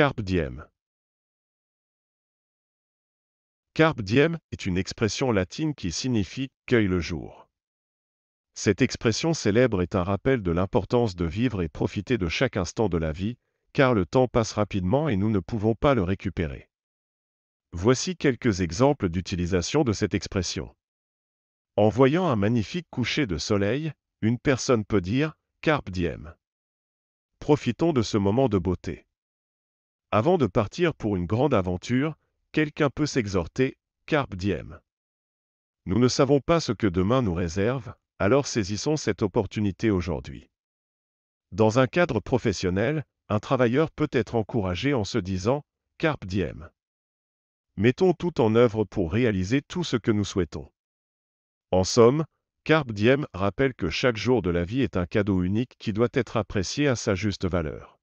Carpe diem. Carpe diem est une expression latine qui signifie cueille le jour. Cette expression célèbre est un rappel de l'importance de vivre et profiter de chaque instant de la vie, car le temps passe rapidement et nous ne pouvons pas le récupérer. Voici quelques exemples d'utilisation de cette expression. En voyant un magnifique coucher de soleil, une personne peut dire Carpe diem. Profitons de ce moment de beauté. Avant de partir pour une grande aventure, quelqu'un peut s'exhorter, Carpe diem. Nous ne savons pas ce que demain nous réserve, alors saisissons cette opportunité aujourd'hui. Dans un cadre professionnel, un travailleur peut être encouragé en se disant, Carpe diem. Mettons tout en œuvre pour réaliser tout ce que nous souhaitons. En somme, Carpe diem rappelle que chaque jour de la vie est un cadeau unique qui doit être apprécié à sa juste valeur.